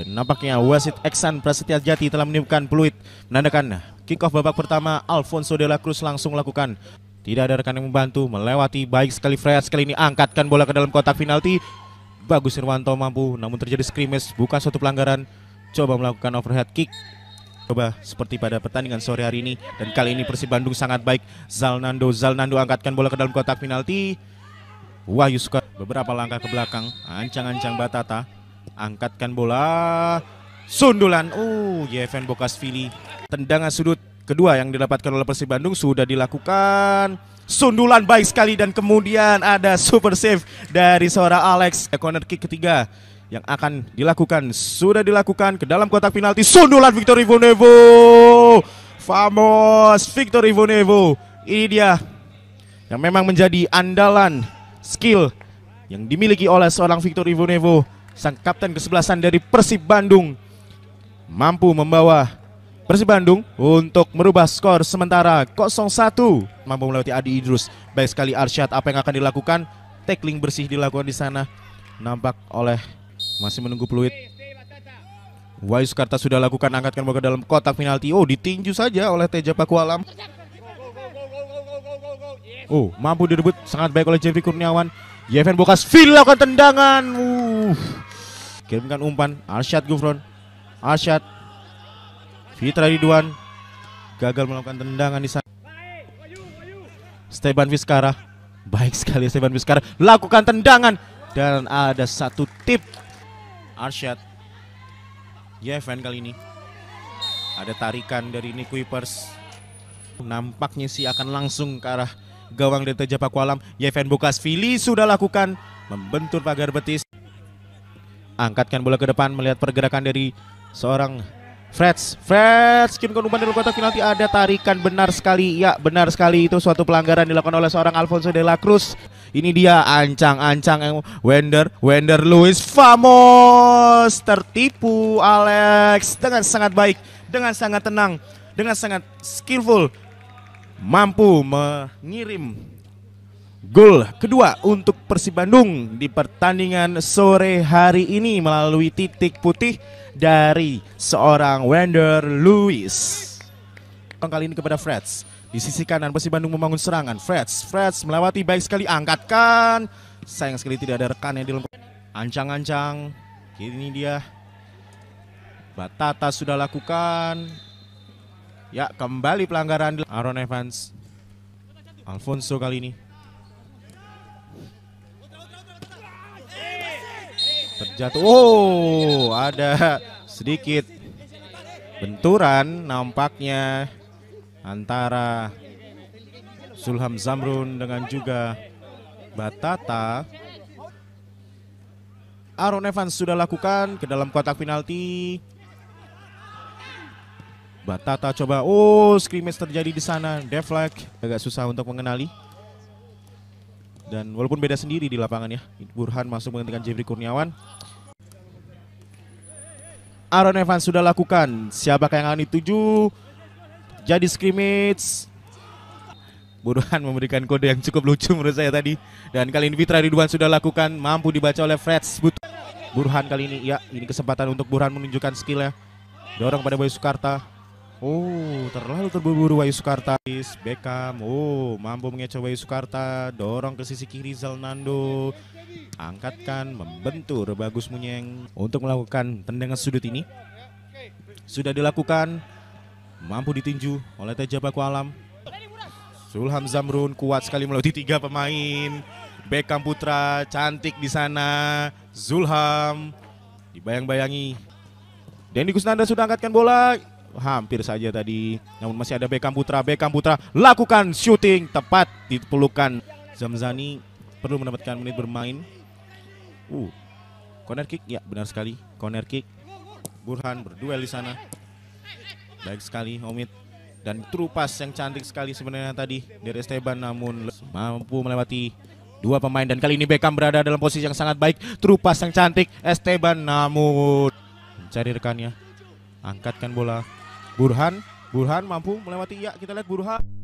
Dan nampaknya wasit Eksan Prasetya Jati telah meniupkan peluit menandakan kick off babak pertama Alfonso De La Cruz langsung melakukan. Tidak ada rekan yang membantu melewati baik sekali Freya sekali ini angkatkan bola ke dalam kotak penalti. Bagus Irwanto mampu namun terjadi scrimmage bukan suatu pelanggaran. Coba melakukan overhead kick coba seperti pada pertandingan sore hari ini dan kali ini Persib Bandung sangat baik Zalnando Zalnando angkatkan bola ke dalam kotak penalti Wahyu suka beberapa langkah ke belakang ancang-ancang Batata Angkatkan bola. Sundulan. Uh, Yevhen Bokasvili. Tendangan sudut kedua yang didapatkan oleh Persib Bandung sudah dilakukan. Sundulan baik sekali dan kemudian ada super save dari seorang Alex. Corner kick ketiga yang akan dilakukan sudah dilakukan ke dalam kotak penalti. Sundulan Victor Ivonevo. Famos Victor Ivonevo. Ini dia yang memang menjadi andalan skill yang dimiliki oleh seorang Victor Ivonevo sang kapten kesebelasan dari Persib Bandung mampu membawa Persib Bandung untuk merubah skor sementara 0-1 mampu melewati Adi Idrus baik sekali Arsyad apa yang akan dilakukan tackling bersih dilakukan di sana nampak oleh masih menunggu peluit Wai Sukarta sudah lakukan angkatkan bola ke dalam kotak penalti. Oh, ditinju saja oleh Teja Pakualam. Oh, mampu direbut sangat baik oleh Jeffrey Kurniawan. Yeven Bokas Villa lakukan tendangan kirimkan umpan Arsyad Gufron Arsyad Fitra Ridwan gagal melakukan tendangan di sana Steban Vizcara baik sekali Steban Vizcara lakukan tendangan dan ada satu tip Arsyad Yevan ya, kali ini ada tarikan dari Nick Kuipers nampaknya sih akan langsung ke arah gawang Delta Japa Kualam Yevan ya, Bukas Fili sudah lakukan membentur pagar betis Angkatkan bola ke depan melihat pergerakan dari seorang Freds. Freds kirimkan umpan luar kotak penalti ada tarikan benar sekali. Ya, benar sekali itu suatu pelanggaran dilakukan oleh seorang Alfonso De La Cruz. Ini dia ancang-ancang yang Wender, Wender Luis Famos tertipu Alex dengan sangat baik, dengan sangat tenang, dengan sangat skillful mampu mengirim Gol kedua untuk Persib Bandung di pertandingan sore hari ini melalui titik putih dari seorang Wender Lewis. Kali ini kepada Freds. Di sisi kanan Persib Bandung membangun serangan. Freds, Freds melewati baik sekali angkatkan. Sayang sekali tidak ada rekan yang dilompat. Ancang-ancang. Ini dia Batata sudah lakukan. Ya, kembali pelanggaran Aaron Evans. Alfonso kali ini jatuh. Oh, ada sedikit benturan nampaknya antara Sulham Zamrun dengan juga Batata. Aaron Evans sudah lakukan ke dalam kotak penalti. Batata coba, oh scrimmage terjadi di sana. Deflect agak susah untuk mengenali. Dan walaupun beda sendiri di lapangan ya, Burhan masuk menggantikan Jeffrey Kurniawan. Aaron Evans sudah lakukan. Siapakah yang akan dituju? Jadi scrimmage. Burhan memberikan kode yang cukup lucu menurut saya tadi. Dan kali ini Fitra Ridwan sudah lakukan. Mampu dibaca oleh Freds. Burhan kali ini, ya ini kesempatan untuk Burhan menunjukkan skillnya. Dorong pada Boy Sukarta. Oh, terlalu terburu-buru Wayu Sukarta. Beckham, oh, mampu mengecoh Wayu Sukarta. Dorong ke sisi kiri Zalnando. Angkatkan, membentur Bagus Munyeng untuk melakukan tendangan sudut ini. Sudah dilakukan, mampu ditinju oleh Teja Baku Alam. Sulham Zamrun kuat sekali melalui tiga pemain. Beckham Putra cantik di sana. Zulham dibayang-bayangi. Dendi Kusnanda sudah angkatkan bola hampir saja tadi. Namun masih ada Beckham Putra. Beckham Putra lakukan shooting tepat di pelukan Zamzani perlu mendapatkan menit bermain. Uh. Corner kick ya benar sekali. Corner kick. Burhan berduel di sana. Baik sekali Omid dan true pass yang cantik sekali sebenarnya tadi dari Esteban namun mampu melewati dua pemain dan kali ini Beckham berada dalam posisi yang sangat baik true pass yang cantik Esteban namun mencari rekannya angkatkan bola Burhan Burhan mampu melewati ya kita lihat Burhan